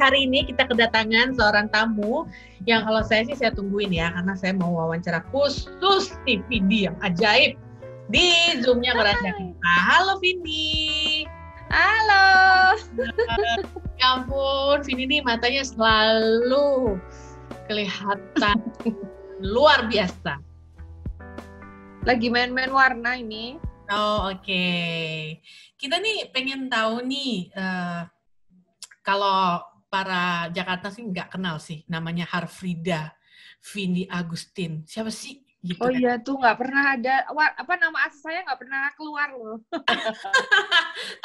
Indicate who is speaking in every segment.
Speaker 1: hari ini kita kedatangan seorang tamu yang kalau saya sih saya tungguin ya, karena saya mau wawancara khusus TVD yang ajaib di Zoom-nya Keranda kita. Halo Vindi, Halo. Ya ampun, Vindi nih matanya selalu kelihatan luar biasa. Lagi main-main warna ini. Oh oke. Okay. Kita nih pengen tahu nih uh, kalau para Jakarta sih nggak kenal sih, namanya Harfrida Vini Agustin. Siapa sih? Gitu oh kan?
Speaker 2: iya tuh nggak pernah ada apa nama asli saya nggak pernah keluar loh.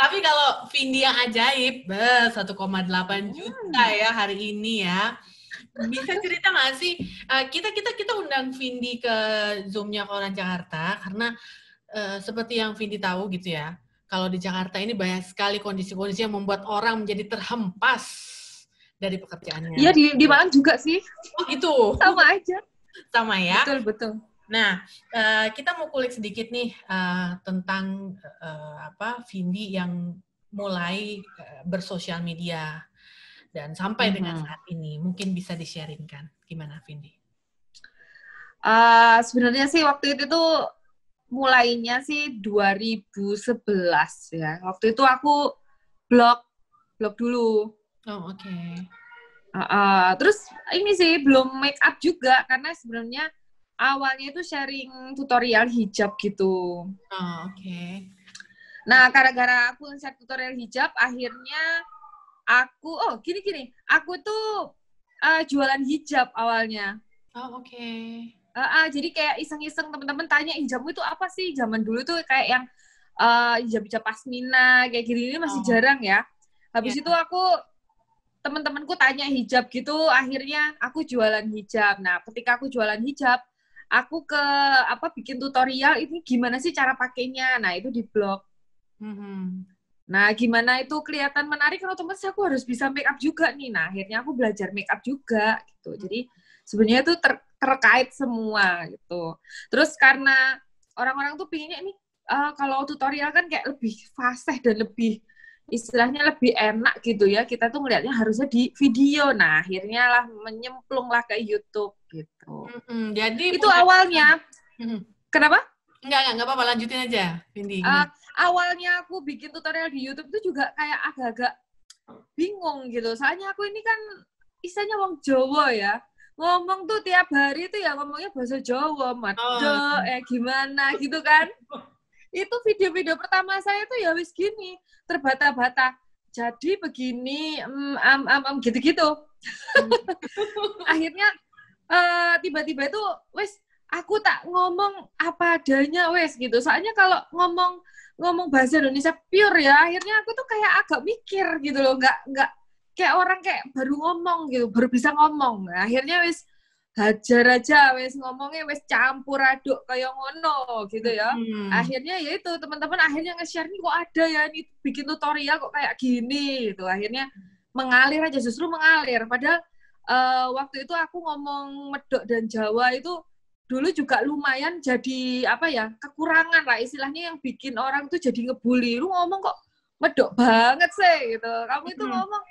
Speaker 1: Tapi kalau Vindi yang ajaib, 1,8 hmm. juta ya hari ini ya bisa cerita nggak sih eh, kita kita kita undang Vindi ke zoomnya koran Jakarta karena uh, seperti yang Vindi tahu gitu ya kalau di Jakarta ini banyak sekali kondisi-kondisi yang membuat orang menjadi terhempas dari pekerjaannya. Iya di, di Malang juga sih. Oh gitu. Sama aja. Sama ya. Betul betul. Nah, eh, kita mau kulik sedikit nih eh, tentang eh, apa Vindi yang mulai bersosial media dan sampai dengan mm-hmm. saat ini mungkin bisa di-sharingkan gimana Vindi?
Speaker 2: Uh, sebenarnya sih waktu itu tuh mulainya sih 2011 ya. Waktu itu aku blog blog dulu. Oh, oke. Okay. Uh, uh, terus ini sih belum make up juga karena sebenarnya awalnya itu sharing tutorial hijab gitu. Oh, oke. Okay.
Speaker 1: Nah, gara-gara
Speaker 2: aku share tutorial hijab akhirnya aku oh gini-gini, aku tuh uh, jualan hijab awalnya.
Speaker 1: Oh, oke. Okay
Speaker 2: uh, uh, jadi kayak iseng-iseng temen-temen tanya hijabmu itu apa sih zaman dulu tuh kayak yang uh, hijab-hijab pasmina kayak gini ini masih oh. jarang ya habis yeah. itu aku teman-temanku tanya hijab gitu akhirnya aku jualan hijab nah ketika aku jualan hijab aku ke apa bikin tutorial ini gimana sih cara pakainya nah itu di blog mm-hmm. nah gimana itu kelihatan menarik oh, teman-teman saya aku harus bisa make up juga nih nah akhirnya aku belajar make up juga gitu jadi sebenarnya itu ter terkait semua gitu. Terus karena orang-orang tuh pinginnya ini uh, kalau tutorial kan kayak lebih fasih dan lebih istilahnya lebih enak gitu ya kita tuh melihatnya harusnya di video nah akhirnya lah menyemplunglah ke YouTube gitu mm-hmm. jadi itu awalnya mm-hmm. kenapa Enggak, enggak, enggak apa-apa, lanjutin aja, Windy. Uh, eh, awalnya aku bikin tutorial di YouTube itu juga kayak agak-agak bingung gitu. Soalnya aku ini kan isanya wong Jawa ya ngomong tuh tiap hari tuh ya ngomongnya bahasa Jawa, macet, oh. Iya. eh gimana gitu kan. Itu video-video pertama saya tuh ya wis gini, terbata-bata. Jadi begini, um, am, am, am, gitu-gitu. Hmm. Akhirnya uh, tiba-tiba uh, itu wis aku tak ngomong apa adanya wes gitu. Soalnya kalau ngomong ngomong bahasa Indonesia pure ya, akhirnya aku tuh kayak agak mikir gitu loh, nggak nggak kayak orang kayak baru ngomong gitu baru bisa ngomong nah, akhirnya wis hajar aja wes ngomongnya wes campur aduk kayak ngono gitu ya hmm. akhirnya ya itu teman-teman akhirnya nge-share nih kok ada ya ini bikin tutorial kok kayak gini gitu akhirnya mengalir aja justru mengalir padahal uh, waktu itu aku ngomong medok dan jawa itu dulu juga lumayan jadi apa ya kekurangan lah istilahnya yang bikin orang tuh jadi ngebully lu ngomong kok medok banget sih gitu kamu itu hmm. ngomong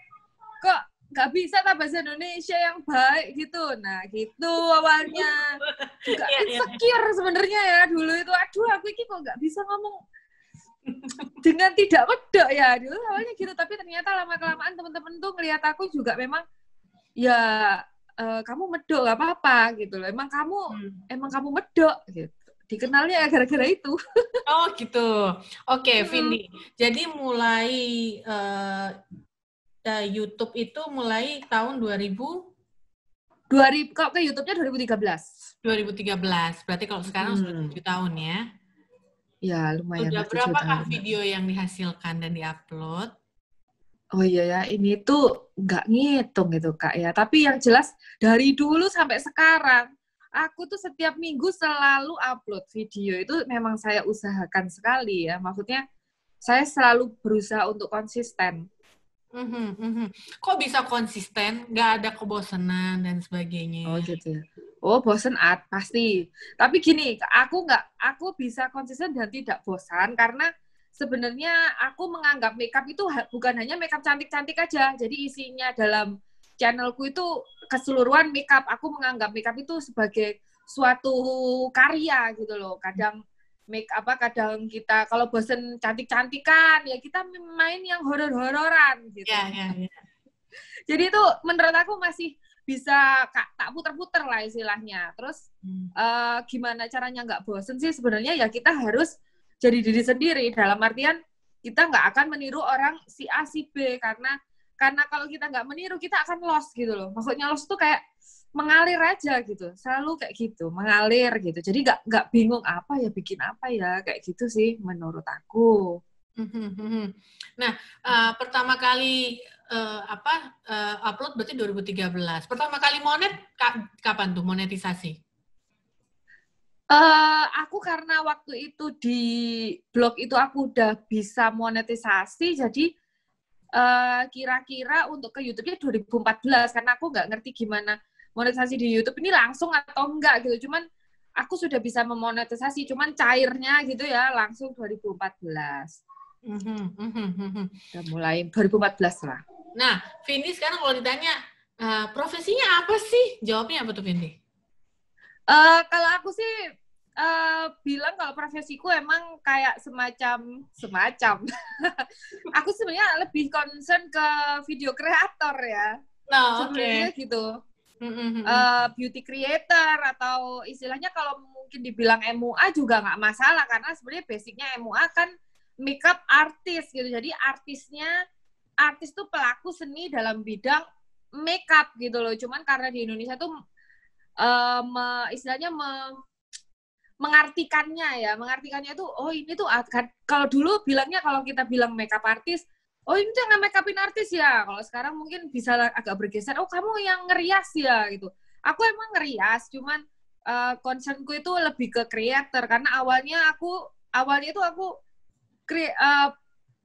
Speaker 2: kok nggak bisa tak bahasa Indonesia yang baik gitu nah gitu awalnya juga iya, iya. insecure sebenarnya ya dulu itu aduh aku ini kok nggak bisa ngomong dengan tidak wedok ya dulu awalnya gitu tapi ternyata lama kelamaan teman-teman tuh ngelihat aku juga memang ya uh, kamu medok gak apa-apa gitu loh emang kamu hmm. emang kamu medok
Speaker 1: gitu dikenalnya ya gara-gara itu oh gitu oke okay, Vindi hmm. jadi mulai uh, Nah, YouTube itu mulai tahun 2000
Speaker 2: 2000 kalau ke YouTube-nya 2013.
Speaker 1: 2013. Berarti kalau sekarang hmm. sudah 7 tahun ya.
Speaker 2: Ya, lumayan. Sudah berapa
Speaker 1: video yang dihasilkan dan diupload?
Speaker 2: Oh iya ya, ini tuh nggak ngitung gitu Kak ya. Tapi yang jelas dari dulu sampai sekarang aku tuh setiap minggu selalu upload video. Itu memang saya usahakan sekali ya. Maksudnya saya selalu berusaha untuk konsisten
Speaker 1: Mm-hmm, Kok bisa konsisten, nggak ada kebosanan dan sebagainya. Oh gitu. Ya. Oh bosen at pasti. Tapi gini,
Speaker 2: aku nggak, aku bisa konsisten dan tidak bosan karena sebenarnya aku menganggap makeup itu bukan hanya makeup cantik-cantik aja. Jadi isinya dalam channelku itu keseluruhan makeup. Aku menganggap makeup itu sebagai suatu karya gitu loh. Kadang make apa kadang kita kalau bosen cantik-cantikan ya kita main yang horor-hororan gitu. Yeah, yeah, yeah. Jadi itu menurut aku masih bisa kak, tak puter-puter lah istilahnya. Terus hmm. uh, gimana caranya nggak bosen sih sebenarnya ya kita harus jadi diri sendiri dalam artian kita nggak akan meniru orang si A si B karena karena kalau kita nggak meniru kita akan lost gitu loh maksudnya lost tuh kayak mengalir aja gitu selalu kayak gitu mengalir gitu jadi nggak
Speaker 1: nggak bingung apa ya bikin apa ya kayak gitu sih menurut aku mhm, mhm, mhm. nah uh, pertama kali uh, apa uh, upload berarti 2013 pertama kali monet kapan tuh monetisasi
Speaker 2: Uh, aku karena waktu itu di blog itu aku udah bisa monetisasi, jadi kira eh, kira-kira untuk ke YouTube-nya 2014 karena aku nggak ngerti gimana monetisasi di YouTube ini langsung atau enggak gitu. Cuman aku sudah bisa memonetisasi, cuman cairnya gitu ya langsung 2014. Sudah mhm,
Speaker 1: mhm, mhm.
Speaker 2: mulai 2014 lah.
Speaker 1: Nah, Vindi sekarang kalau ditanya uh, profesinya apa sih? Jawabnya apa tuh Vindi? Uh, eh, kalau aku sih
Speaker 2: Eh, bilang kalau profesiku emang kayak semacam semacam. aku sebenarnya lebih concern ke video kreator ya. Nah, oke. Okay. gitu. Uh, beauty creator atau istilahnya kalau mungkin dibilang MUA juga nggak masalah karena sebenarnya basicnya MUA kan makeup artis gitu. Jadi artisnya artis tuh pelaku seni dalam bidang makeup gitu loh. Cuman karena di Indonesia tuh uh, istilahnya me, mengartikannya ya mengartikannya itu oh ini tuh akan kalau dulu bilangnya kalau kita bilang makeup artist oh ini tuh yang make artis ya kalau sekarang mungkin bisa agak bergeser oh kamu yang ngerias ya gitu aku emang ngerias cuman uh, concernku itu lebih ke creator karena awalnya aku awalnya itu aku uh,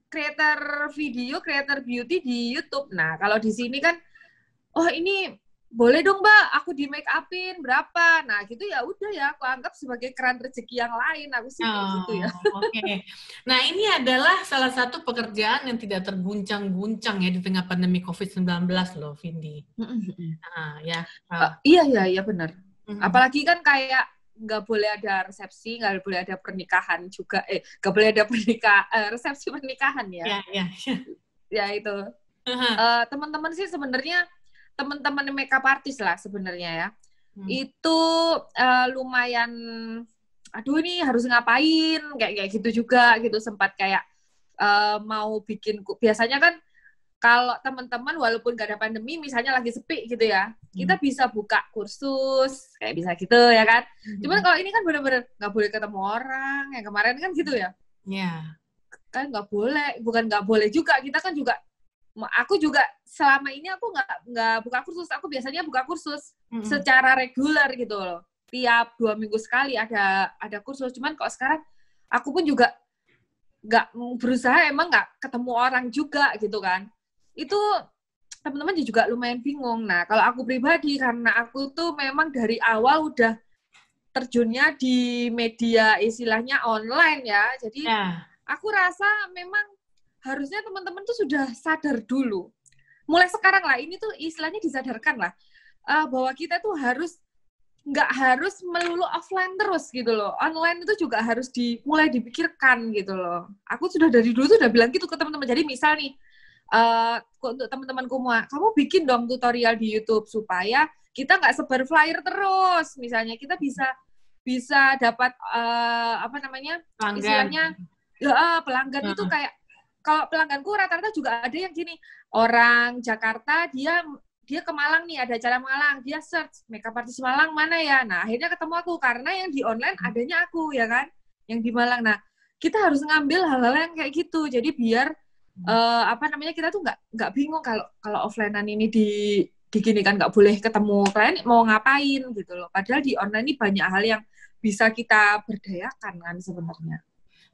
Speaker 2: creator video creator beauty di YouTube nah kalau di sini kan oh ini boleh dong mbak aku di make upin berapa nah gitu ya udah ya aku anggap sebagai keran
Speaker 1: rezeki yang lain aku sih oh, gitu ya oh, oke okay. nah ini adalah salah satu pekerjaan yang tidak terguncang-guncang ya di tengah pandemi covid 19 loh Vindi nah, ya
Speaker 2: uh, iya iya iya benar apalagi kan kayak nggak boleh ada resepsi, nggak boleh ada pernikahan juga, eh nggak boleh ada pernikah eh, resepsi pernikahan ya. Ya, ya, ya. ya itu. Uh-huh. Uh, teman-teman sih sebenarnya teman-teman makeup artist lah sebenarnya ya hmm. itu uh, lumayan aduh ini harus ngapain kayak kayak gitu juga gitu sempat kayak uh, mau bikin biasanya kan kalau teman-teman walaupun gak ada pandemi misalnya lagi sepi gitu ya hmm. kita bisa buka kursus kayak bisa gitu ya kan hmm. cuman kalau ini kan bener-bener nggak boleh ketemu orang yang kemarin kan gitu ya ya yeah. kan nggak boleh bukan nggak boleh juga kita kan juga aku juga selama ini aku nggak nggak buka kursus aku biasanya buka kursus mm-hmm. secara reguler gitu loh tiap dua minggu sekali ada ada kursus cuman kok sekarang aku pun juga nggak berusaha emang nggak ketemu orang juga gitu kan itu teman-teman juga lumayan bingung nah kalau aku pribadi karena aku tuh memang dari awal udah terjunnya di media istilahnya online ya jadi nah. aku rasa memang harusnya teman-teman tuh sudah sadar dulu. Mulai sekarang lah, ini tuh istilahnya disadarkan lah uh, bahwa kita tuh harus nggak harus melulu offline terus gitu loh. Online itu juga harus dimulai dipikirkan gitu loh. Aku sudah dari dulu tuh udah bilang gitu ke teman-teman. Jadi misal nih uh, untuk teman-temanku semua, kamu bikin dong tutorial di YouTube supaya kita nggak sebar flyer terus. Misalnya kita bisa bisa dapat uh, apa namanya? Pelanggan. Istilahnya uh, pelanggan uh -huh. itu kayak kalau pelangganku rata-rata juga ada yang gini orang Jakarta dia dia ke Malang nih ada acara Malang dia search makeup artist Malang mana ya nah akhirnya ketemu aku karena yang di online hmm. adanya aku ya kan yang di Malang nah kita harus ngambil hal-hal yang kayak gitu jadi biar uh, apa namanya kita tuh nggak nggak bingung kalau kalau offlinean ini di digini kan nggak boleh ketemu klien mau ngapain gitu loh padahal di online ini banyak hal yang bisa kita berdayakan kan sebenarnya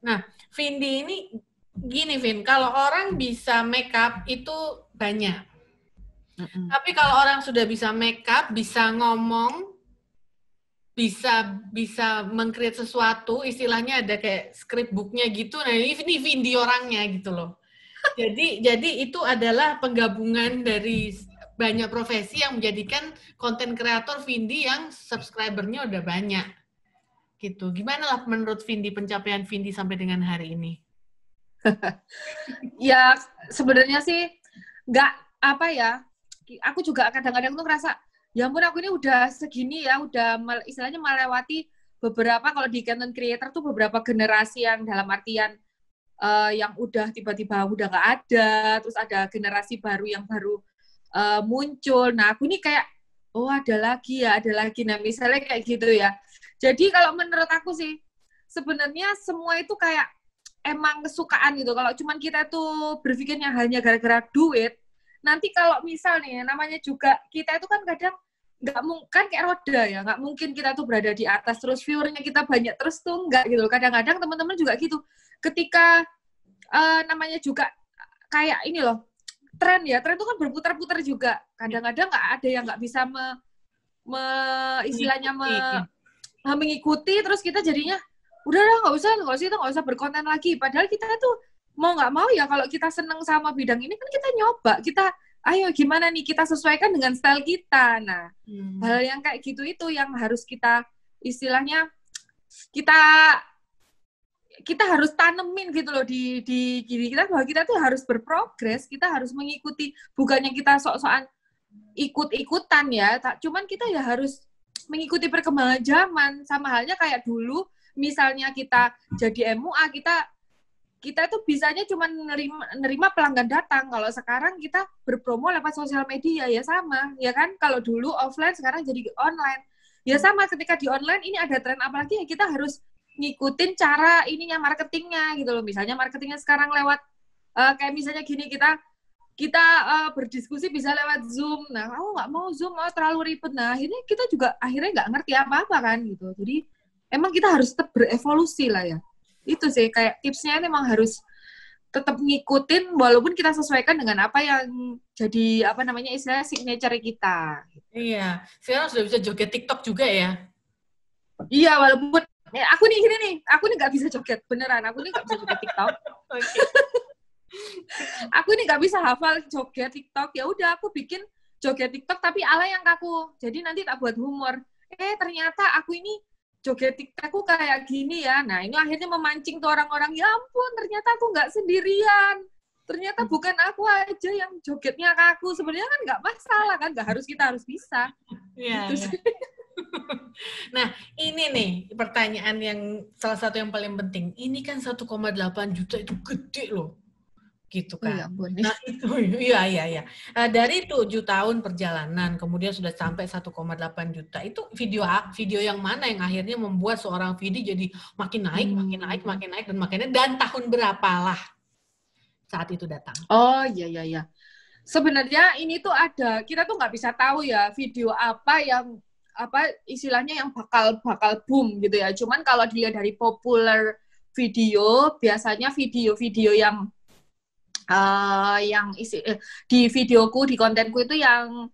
Speaker 2: nah
Speaker 1: Vindi ini gini Vin, kalau orang bisa make up itu banyak. Mm-hmm. Tapi kalau orang sudah bisa make up, bisa ngomong, bisa bisa mengcreate sesuatu, istilahnya ada kayak script booknya gitu. Nah ini ini Vin di orangnya gitu loh. jadi jadi itu adalah penggabungan dari banyak profesi yang menjadikan konten kreator Vindi yang subscribernya udah banyak gitu. Gimana lah menurut Vindi pencapaian Vindi sampai dengan hari ini?
Speaker 2: ya sebenarnya sih nggak apa ya aku juga kadang-kadang tuh ngerasa ya ampun aku ini udah segini ya udah istilahnya melewati beberapa kalau di content creator tuh beberapa generasi yang dalam artian uh, yang udah tiba-tiba udah nggak ada terus ada generasi baru yang baru uh, muncul nah aku ini kayak oh ada lagi ya ada lagi nah misalnya kayak gitu ya jadi kalau menurut aku sih sebenarnya semua itu kayak emang kesukaan gitu. Kalau cuman kita tuh berpikirnya hanya gara-gara duit, nanti kalau misal nih namanya juga kita itu kan kadang nggak mungkin kan kayak roda ya nggak mungkin kita tuh berada di atas terus viewernya kita banyak terus tuh nggak gitu kadang-kadang teman-teman juga gitu ketika uh, namanya juga kayak ini loh tren ya tren itu kan berputar-putar juga kadang-kadang nggak ada yang nggak bisa me, me istilahnya me, mengikuti terus kita jadinya udahlah nggak usah nggak usah itu nggak usah berkonten lagi padahal kita tuh mau nggak mau ya kalau kita seneng sama bidang ini kan kita nyoba kita ayo gimana nih kita sesuaikan dengan style kita nah hmm. hal yang kayak gitu itu yang harus kita istilahnya kita kita harus tanemin gitu loh di di diri kita bahwa kita tuh harus berprogres kita harus mengikuti bukannya kita sok-sokan ikut-ikutan ya tak cuman kita ya harus mengikuti perkembangan zaman sama halnya kayak dulu misalnya kita jadi MUA kita kita itu bisanya cuma nerima, nerima pelanggan datang. Kalau sekarang kita berpromo lewat sosial media ya sama, ya kan? Kalau dulu offline sekarang jadi online. Ya sama ketika di online ini ada tren apalagi ya kita harus ngikutin cara ininya marketingnya gitu loh. Misalnya marketingnya sekarang lewat uh, kayak misalnya gini kita kita uh, berdiskusi bisa lewat Zoom. Nah, aku nggak mau Zoom, oh terlalu ribet. Nah, akhirnya kita juga akhirnya nggak ngerti apa-apa kan gitu. Jadi emang kita harus tetap berevolusi lah ya itu sih kayak tipsnya memang emang harus tetap ngikutin walaupun kita sesuaikan dengan apa yang jadi apa namanya istilah signature kita.
Speaker 1: Iya, sekarang sudah bisa joget TikTok juga ya. Iya, walaupun ya,
Speaker 2: aku nih ini nih, aku nih nggak bisa joget beneran, aku nih nggak bisa joget TikTok. aku nih nggak bisa hafal joget TikTok. Ya udah aku bikin joget TikTok tapi ala yang kaku. Jadi nanti tak buat humor. Eh ternyata aku ini joget tiktokku kayak gini ya. Nah, ini akhirnya memancing tuh orang-orang, ya ampun, ternyata aku nggak sendirian. Ternyata hmm. bukan aku aja yang jogetnya kaku. Sebenarnya kan nggak masalah kan, nggak harus kita harus
Speaker 1: bisa. Iya. Gitu ya. nah, ini nih pertanyaan yang salah satu yang paling penting. Ini kan 1,8 juta itu gede loh gitu oh, iya, kan. Iya, Nah, itu iya iya iya. Nah, dari 7 tahun perjalanan kemudian sudah sampai 1,8 juta. Itu video video yang mana yang akhirnya membuat seorang Vidi jadi makin naik, hmm. makin naik, makin naik dan makin naik dan tahun berapalah saat itu datang.
Speaker 2: Oh, iya iya iya. Sebenarnya ini tuh ada, kita tuh nggak bisa tahu ya video apa yang apa istilahnya yang bakal bakal boom gitu ya. Cuman kalau dilihat dari populer video, biasanya video-video yang uh, yang isi eh, di videoku di kontenku itu yang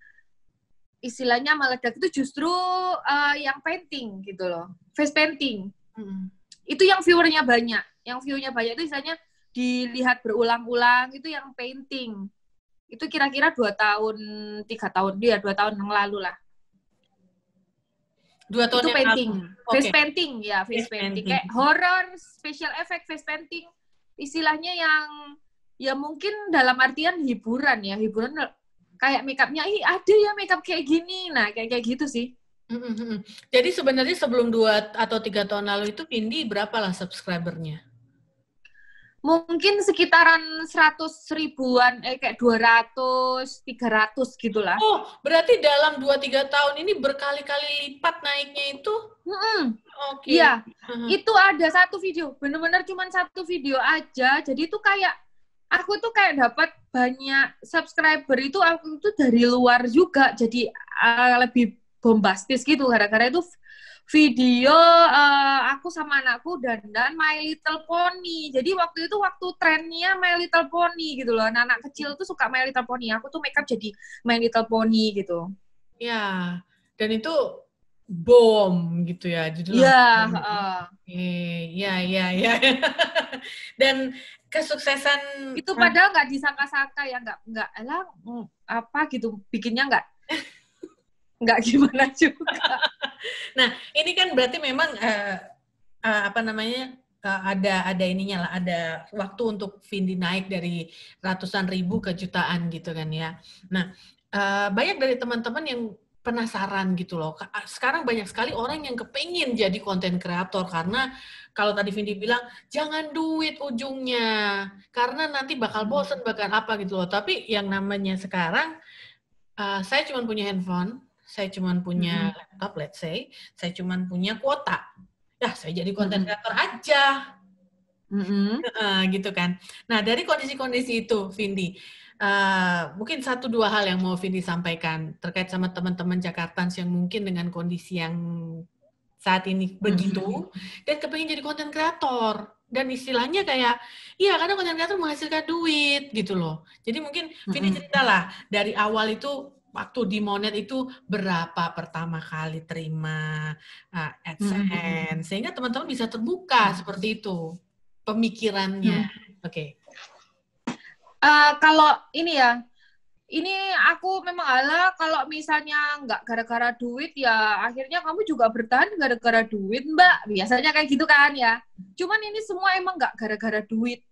Speaker 2: istilahnya meledak itu justru uh, yang painting gitu loh face painting hmm. itu yang viewernya banyak yang viewnya banyak itu istilahnya dilihat berulang-ulang itu yang painting itu kira-kira dua tahun tiga tahun dia ya, dua tahun yang lalu lah dua tahun itu yang painting lalu. face okay. painting ya face, face painting. painting kayak horror special effect face painting istilahnya yang ya mungkin dalam artian hiburan ya hiburan kayak makeupnya ih ada ya makeup kayak
Speaker 1: gini nah kayak kayak gitu sih jadi sebenarnya sebelum dua atau tiga tahun lalu itu Vindi berapa lah subscribernya
Speaker 2: mungkin sekitaran seratus ribuan eh kayak dua ratus tiga ratus gitulah oh berarti dalam dua tiga tahun ini berkali-kali lipat naiknya itu mm -hmm. oke okay. iya uh -huh. itu ada satu video benar benar cuma satu video aja jadi itu kayak aku tuh kayak dapat banyak subscriber itu aku tuh dari luar juga jadi uh, lebih bombastis gitu gara-gara itu video uh, aku sama anakku dan dan My Little Pony. Jadi waktu itu waktu trennya My Little Pony gitu loh. Anak, -anak kecil tuh suka My Little Pony. Aku tuh makeup jadi My Little Pony gitu.
Speaker 1: Ya, dan itu bom gitu ya judulnya. ya ya ya ya Dan kesuksesan itu padahal
Speaker 2: nggak disangka-sangka ya nggak nggak lah apa gitu bikinnya nggak
Speaker 1: nggak gimana juga. nah ini kan berarti memang uh, uh, apa namanya uh, ada ada ininya lah ada waktu untuk Vindi naik dari ratusan ribu ke jutaan gitu kan ya. Nah uh, banyak dari teman-teman yang penasaran gitu loh. Sekarang banyak sekali orang yang kepengen jadi konten kreator karena kalau tadi Vindi bilang, jangan duit ujungnya, karena nanti bakal bosen, bakal apa gitu loh. Tapi yang namanya sekarang, uh, saya cuma punya handphone, saya cuma punya hmm. laptop, let's say, saya cuma punya kuota. Ya, saya jadi konten kreator hmm. aja. Mm-hmm. Uh, gitu kan. Nah, dari kondisi-kondisi itu, Vindi, uh, mungkin satu dua hal yang mau Vindi sampaikan terkait sama teman-teman Jakarta yang mungkin dengan kondisi yang saat ini begitu mhm. dan kepengen jadi konten kreator dan istilahnya kayak iya karena konten kreator menghasilkan duit gitu loh jadi mungkin Vini mhm. cerita lah dari awal itu waktu di Monet itu berapa pertama kali terima uh, AdSense sehingga teman-teman bisa terbuka iya. seperti itu pemikirannya. Oke. Okay.
Speaker 2: Uh, eh, kalau ini ya ini aku memang ala kalau misalnya nggak gara-gara duit ya akhirnya kamu juga bertahan gara-gara duit mbak biasanya kayak gitu kan ya cuman ini semua emang nggak gara-gara duit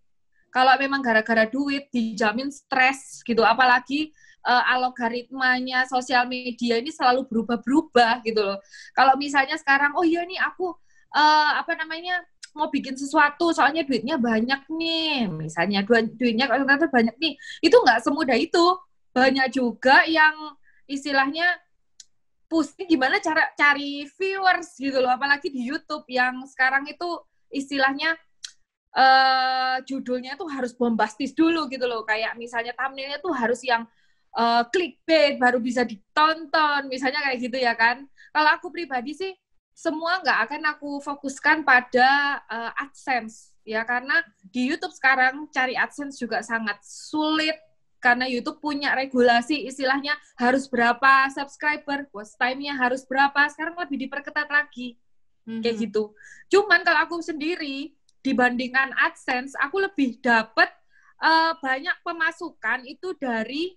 Speaker 2: kalau memang gara-gara duit dijamin stres gitu apalagi uh, algoritmanya sosial media ini selalu berubah-berubah gitu loh kalau misalnya sekarang oh iya nih aku uh, apa namanya mau bikin sesuatu soalnya duitnya banyak nih misalnya duitnya duitnya ternyata banyak nih itu nggak semudah itu banyak juga yang istilahnya pusing gimana cara cari viewers gitu loh apalagi di YouTube yang sekarang itu istilahnya uh, judulnya tuh harus bombastis dulu gitu loh kayak misalnya thumbnailnya tuh harus yang uh, clickbait baru bisa ditonton misalnya kayak gitu ya kan kalau aku pribadi sih semua nggak akan aku fokuskan pada uh, AdSense ya karena di YouTube sekarang cari AdSense juga sangat sulit karena YouTube punya regulasi istilahnya harus berapa subscriber, watch time-nya harus berapa. Sekarang lebih diperketat lagi. Mm-hmm. Kayak mhm. gitu. Cuman kalau aku sendiri dibandingkan AdSense, aku lebih dapat uh, eh, banyak pemasukan itu dari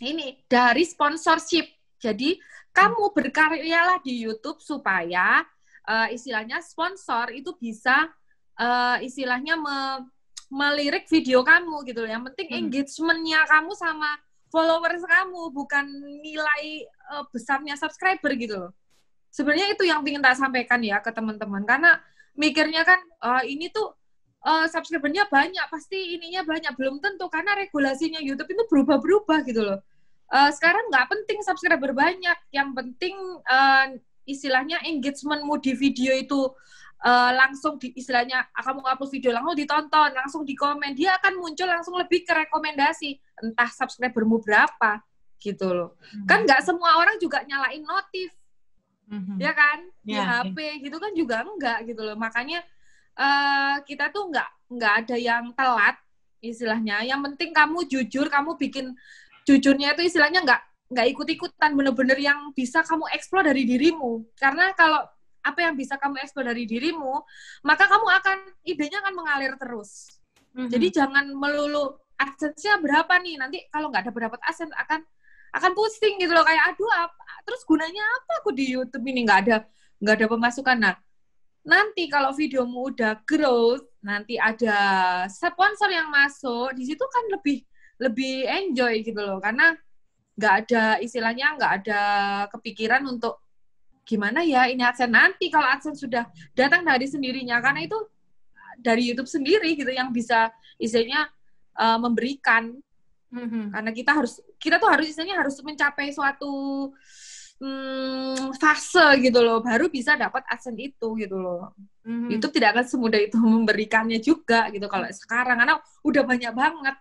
Speaker 2: ini, dari sponsorship. Jadi, kamu berkaryalah di YouTube supaya uh, istilahnya sponsor itu bisa uh, istilahnya me- melirik video kamu gitu loh. Yang penting hmm. engagementnya kamu sama followers kamu, bukan nilai uh, besarnya subscriber gitu loh. Sebenarnya itu yang ingin tak sampaikan ya ke teman-teman karena mikirnya kan uh, ini tuh uh, subscribernya banyak, pasti ininya banyak belum tentu karena regulasinya YouTube itu berubah-berubah gitu loh. Uh, sekarang nggak penting subscriber banyak, yang penting uh, istilahnya engagementmu di video itu uh, langsung di istilahnya kamu upload video langsung ditonton, langsung dikomen, dia akan muncul langsung lebih ke rekomendasi entah subscribermu berapa gitu loh. Hmm. Kan nggak semua orang juga nyalain notif. Mm-hmm. Ya kan? Yeah. Di iya, HP iya. gitu kan juga enggak gitu loh. Makanya uh, kita tuh nggak nggak ada yang telat istilahnya. Yang penting kamu jujur, kamu bikin jujurnya itu istilahnya nggak nggak ikut-ikutan bener-bener yang bisa kamu eksplor dari dirimu karena kalau apa yang bisa kamu eksplor dari dirimu, maka kamu akan idenya akan mengalir terus. Mm-hmm. Jadi jangan melulu asetnya berapa nih nanti kalau nggak ada berapa aset akan akan pusing gitu loh kayak aduh apa, terus gunanya apa aku di YouTube ini nggak ada nggak ada pemasukan nah nanti kalau videomu udah growth nanti ada sponsor yang masuk di situ kan lebih lebih enjoy gitu loh karena nggak ada istilahnya nggak ada kepikiran untuk gimana ya ini adsense nanti kalau adsense sudah datang dari sendirinya karena itu dari YouTube sendiri gitu yang bisa isinya uh, eh, memberikan mm-hmm. karena kita harus kita tuh harus isinya harus mencapai suatu hmm, fase gitu loh baru bisa dapat aksen itu gitu loh mm-hmm. YouTube tidak akan semudah itu memberikannya juga gitu kalau sekarang karena udah banyak banget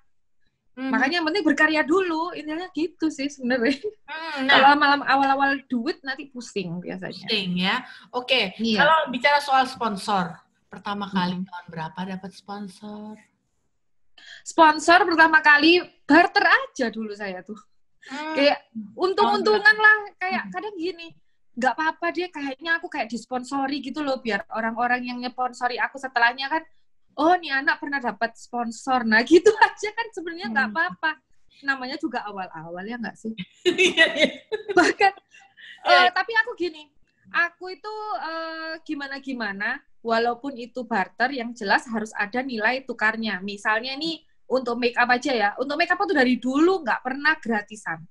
Speaker 2: Hmm. Makanya yang penting berkarya dulu, intinya gitu sih sebenarnya. Hmm, nah. Kalau malam
Speaker 1: awal-awal duit nanti pusing biasanya. Pusing ya. Oke, okay. iya. kalau bicara soal sponsor, pertama kali hmm. tahun berapa dapat sponsor?
Speaker 2: Sponsor pertama kali barter aja dulu saya tuh. Hmm. Kayak untung-untungan lah, kayak hmm. kadang gini, Gak apa-apa dia kayaknya aku kayak disponsori gitu loh biar orang-orang yang nyponsori aku setelahnya kan oh nih anak pernah dapat sponsor nah gitu aja kan sebenarnya nggak hmm. apa-apa namanya juga awal-awal ya nggak sih iya, iya. bahkan yeah. Eh, tapi aku gini aku itu eh, gimana gimana gimana walaupun itu barter yang jelas harus ada nilai tukarnya misalnya nih untuk make up aja ya untuk make up itu dari dulu nggak pernah gratisan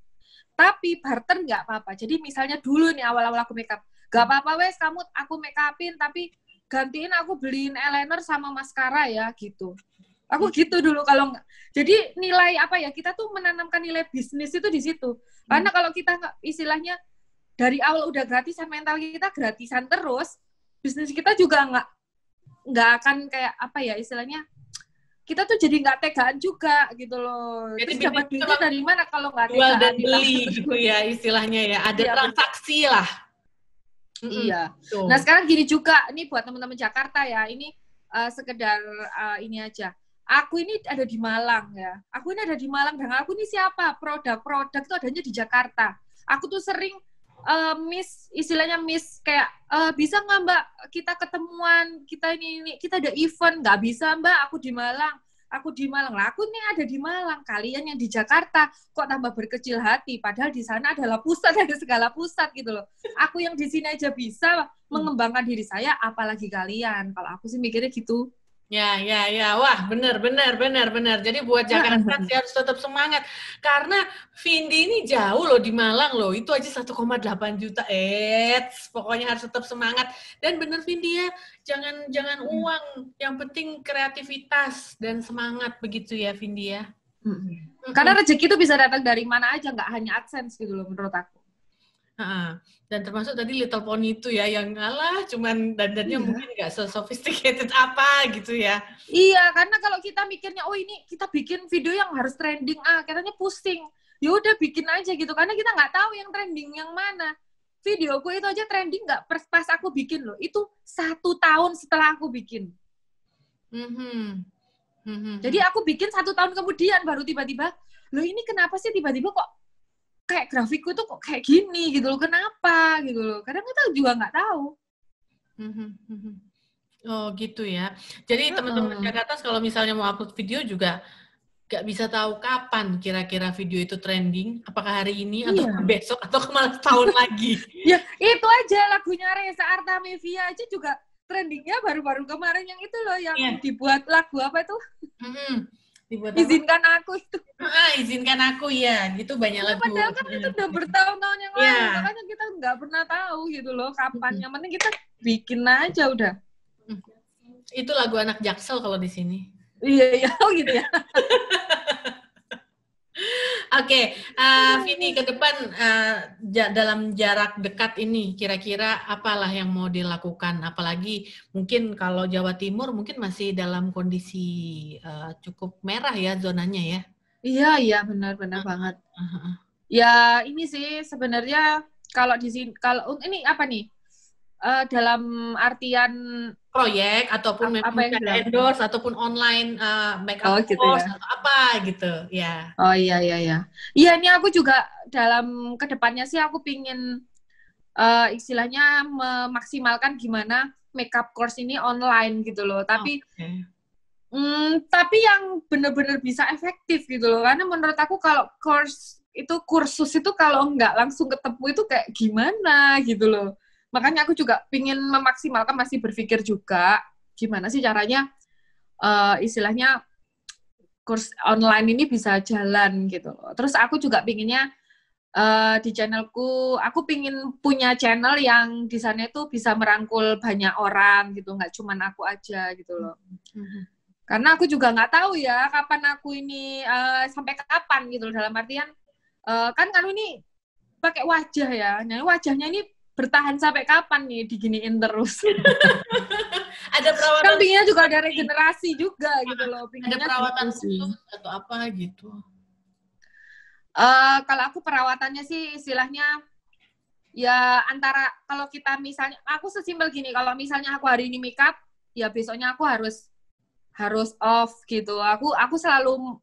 Speaker 2: tapi barter nggak apa-apa jadi misalnya dulu nih awal-awal aku make up gak apa-apa wes kamu aku make upin tapi gantiin aku beliin eyeliner sama maskara ya gitu aku gitu dulu kalau nggak. jadi nilai apa ya kita tuh menanamkan nilai bisnis itu di situ hmm. karena kalau kita istilahnya dari awal udah gratisan mental kita gratisan terus bisnis kita juga nggak nggak akan kayak apa ya istilahnya kita tuh jadi nggak tegaan juga gitu loh. Jadi Terus dapat duit dari mana kalau nggak tegaan? Jual dan gitu? beli
Speaker 1: gitu ya istilahnya ya. Ada ya, transaksi lah Iya. Tuh. Nah
Speaker 2: sekarang gini juga, ini buat teman-teman Jakarta ya, ini uh, sekedar uh, ini aja. Aku ini ada di Malang ya. Aku ini ada di Malang dan aku ini siapa? Produk-produk itu adanya di Jakarta. Aku tuh sering uh, miss istilahnya miss kayak uh, bisa nggak mbak kita ketemuan kita ini, ini kita ada event nggak bisa mbak aku di Malang aku di Malang lah, aku ini ada di Malang, kalian yang di Jakarta kok tambah berkecil hati, padahal di sana adalah pusat ada segala pusat gitu loh. Aku yang di sini aja bisa mengembangkan diri saya, apalagi kalian. Kalau aku sih mikirnya gitu.
Speaker 1: Ya, ya, ya. Wah, benar, benar, benar, benar. Jadi buat Jakarta sih harus tetap semangat. Karena Vindi ini jauh loh di Malang loh. Itu aja 1,8 juta. Eh, pokoknya harus tetap semangat. Dan benar Vindi ya, jangan jangan hmm. uang. Yang penting kreativitas dan semangat begitu ya Vindi ya. Hmm. hmm. Karena rezeki itu
Speaker 2: bisa datang dari mana aja,
Speaker 1: nggak hanya AdSense gitu loh menurut aku. Uh, dan termasuk tadi Little Pony itu ya yang ngalah cuman dandannya yeah. mungkin nggak sophisticated apa gitu ya. Iya, karena kalau kita mikirnya oh ini kita bikin video
Speaker 2: yang harus trending ah katanya pusing. Ya udah bikin aja gitu karena kita nggak tahu yang trending yang mana. Videoku itu aja trending nggak pas aku bikin loh. Itu satu tahun setelah aku bikin. Mm -hmm.
Speaker 1: Mm -hmm. Jadi mhm.
Speaker 2: aku bikin satu tahun kemudian baru tiba-tiba, loh ini kenapa sih tiba-tiba kok kayak grafikku tuh kok kayak gini gitu loh kenapa gitu loh kadang kita juga nggak tahu mhm,
Speaker 1: mhm. oh gitu ya jadi uh-uh. teman-teman kalau misalnya mau upload video juga nggak bisa tahu kapan kira-kira video itu trending apakah hari ini atau iya. besok atau kemarin tahun lagi ya itu aja lagunya Reza Artamevia aja juga trendingnya
Speaker 2: baru-baru kemarin yang itu loh yang yeah. dibuat lagu apa itu mm -hmm dibuat izinkan apa? aku itu ah, izinkan aku ya itu banyak iya, lagu padahal kan itu udah bertahun-tahun yang lalu iya. makanya
Speaker 1: kita nggak pernah tahu gitu loh kapan yang penting kita
Speaker 2: bikin aja udah
Speaker 1: itu lagu anak jaksel kalau di sini iya iya oh gitu ya Oke, okay. uh, eh, Vini ke depan uh, dalam jarak dekat ini kira-kira apalah yang mau dilakukan? Apalagi mungkin kalau Jawa Timur mungkin masih dalam kondisi uh, cukup merah ya zonanya ya? Iya iya benar-benar uh, ah, banget. Uh, uh,
Speaker 2: Ya ini sih sebenarnya kalau di sini kalau ini apa nih? Uh, dalam artian proyek
Speaker 1: ataupun apa yang endorse ataupun online uh, eh, makeup oh, gitu ya. course ya. atau apa gitu ya. Oh
Speaker 2: iya iya iya. Iya ini aku juga dalam
Speaker 1: kedepannya sih aku pingin
Speaker 2: uh, istilahnya memaksimalkan gimana makeup course ini online gitu loh. Tapi oh, okay. mm, tapi yang bener-bener bisa efektif gitu loh. Karena menurut aku kalau course itu kursus itu kalau nggak langsung ketemu itu kayak gimana gitu loh makanya aku juga pingin memaksimalkan masih berpikir juga gimana sih caranya uh, istilahnya kurs online ini bisa jalan gitu Terus aku juga pinginnya uh, di channelku, aku pingin punya channel yang di sana itu bisa merangkul banyak orang gitu, nggak cuman aku aja gitu loh. Karena aku juga nggak tahu ya kapan aku ini uh, sampai kapan gitu loh dalam artian uh, kan kalau ini pakai wajah ya, nah wajahnya ini bertahan sampai kapan nih diginiin terus?
Speaker 1: ada perawatan. Kan pinginnya juga ada regenerasi juga gitu
Speaker 2: loh. Pinginnya ada perawatan gitu. sih.
Speaker 1: atau apa gitu.
Speaker 2: Uh, kalau aku perawatannya sih istilahnya ya antara kalau kita misalnya aku sesimpel gini kalau misalnya aku hari ini makeup ya besoknya aku harus harus off gitu. Aku aku selalu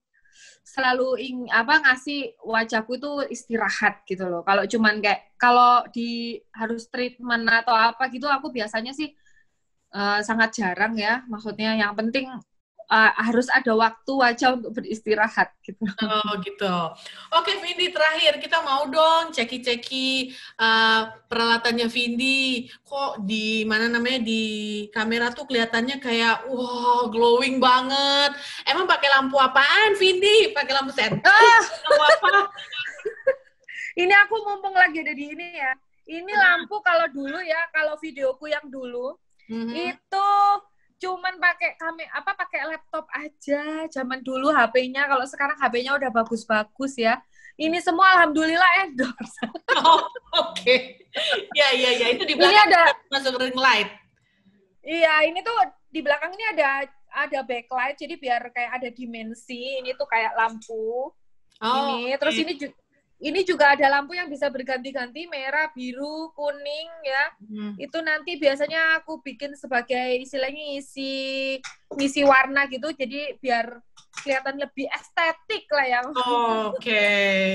Speaker 2: selalu ing apa ngasih wajahku itu istirahat gitu loh. Kalau cuman kayak kalau di harus treatment atau apa gitu aku biasanya sih uh, sangat jarang ya. Maksudnya yang penting uh, harus ada waktu aja untuk beristirahat
Speaker 1: gitu. Oh gitu. Oke Vindi terakhir kita mau dong ceki-ceki uh, peralatannya Vindi. Kok di mana namanya di kamera tuh kelihatannya kayak wow glowing banget. Emang pakai lampu apaan Vindi? Pakai lampu senter? Ah. Lampu apa? ini aku mumpung lagi ada di ini
Speaker 2: ya. Ini hmm. lampu kalau dulu ya, kalau videoku yang dulu mm -hmm. itu cuman pakai kami apa pakai laptop aja zaman dulu HP-nya kalau sekarang HP-nya udah bagus-bagus ya ini semua alhamdulillah endorse oh, oke okay. ya ya ya itu di belakang ini ada masuk ring light iya ini tuh di belakang ini ada ada backlight jadi biar kayak ada dimensi ini tuh kayak lampu oh, ini terus ini juga ini juga ada lampu yang bisa berganti-ganti merah, biru, kuning ya. Hmm. Itu nanti biasanya aku bikin sebagai istilahnya isi ngisi warna gitu jadi biar kelihatan lebih estetik lah ya. Oke.
Speaker 1: Okay.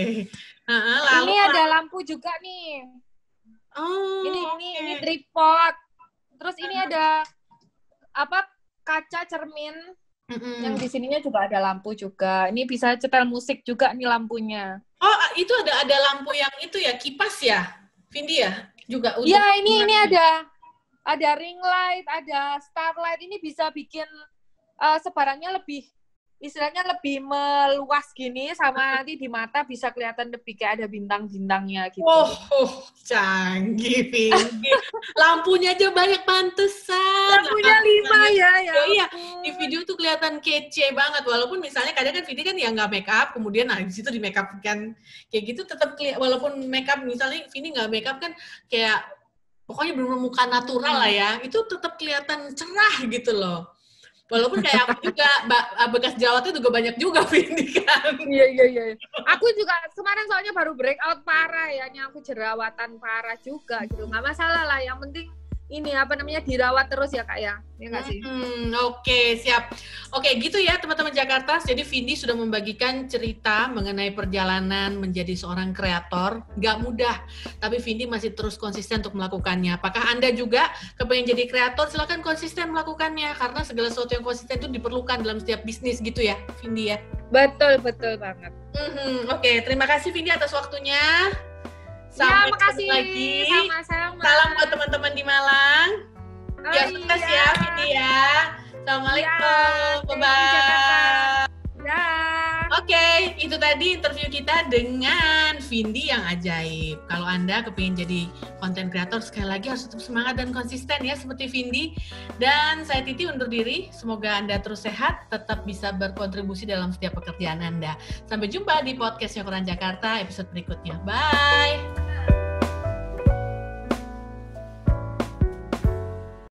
Speaker 1: ini ada
Speaker 2: lampu juga nih. Oh. Ini okay. ini ini tripod. Terus ini ada
Speaker 1: apa? kaca cermin mm hmm Yang di
Speaker 2: sininya juga ada lampu juga. Ini bisa cetel musik juga nih lampunya.
Speaker 1: Oh, ah, itu ada ada lampu yang itu ya kipas ya, Vindi ya juga. Iya ini ini ada ada ring light, ada starlight.
Speaker 2: Ini bisa bikin uh, sebarannya lebih istilahnya lebih meluas gini sama nanti di mata bisa kelihatan lebih kayak ada bintang-bintangnya gitu. Oh, uh,
Speaker 1: canggih tinggi. Lampunya aja banyak pantesan. Lampunya nah, lima ya, ya. Ya iya, di video tuh kelihatan kece banget walaupun misalnya kadang kan video kan ya nggak make up, kemudian nah di situ di make up kan kayak gitu tetap kelihatan. walaupun make up misalnya Vini nggak make up kan kayak pokoknya belum muka natural lah ya. Itu tetap kelihatan cerah gitu loh. Walaupun kayak aku juga bekas Jawa tuh juga banyak juga Vindi kan.
Speaker 2: Iya iya iya. Aku juga kemarin soalnya baru breakout parah ya, ini aku jerawatan parah juga gitu. Gak masalah lah, yang penting ini apa namanya dirawat terus ya kak ya, ya gak sih? Hmm,
Speaker 1: Oke okay, siap. Oke okay, gitu ya teman-teman Jakarta. Jadi Vindi sudah membagikan cerita mengenai perjalanan menjadi seorang kreator. Gak mudah, tapi Vindi masih terus konsisten untuk melakukannya. Apakah anda juga kepengen jadi kreator? Silahkan konsisten melakukannya karena segala sesuatu yang konsisten itu diperlukan dalam setiap bisnis gitu ya, Vindi ya. Betul betul banget. -hmm. Oke okay, terima kasih Vindi atas waktunya. Sampai ya, makasih. lagi. Sama-sama. Salam buat teman-teman di Malang. Oh, ya, sukses iya. ya, Vidi ya. Assalamualaikum. Iya, ya, Bye-bye. Dah. Oke, okay, itu tadi interview kita dengan Vindi yang ajaib. Kalau Anda kepingin jadi konten kreator, sekali lagi harus tetap semangat dan konsisten ya seperti Vindi. Dan saya Titi undur diri. Semoga Anda terus sehat, tetap bisa berkontribusi dalam setiap pekerjaan Anda. Sampai jumpa di podcastnya Koran Jakarta episode berikutnya. Bye!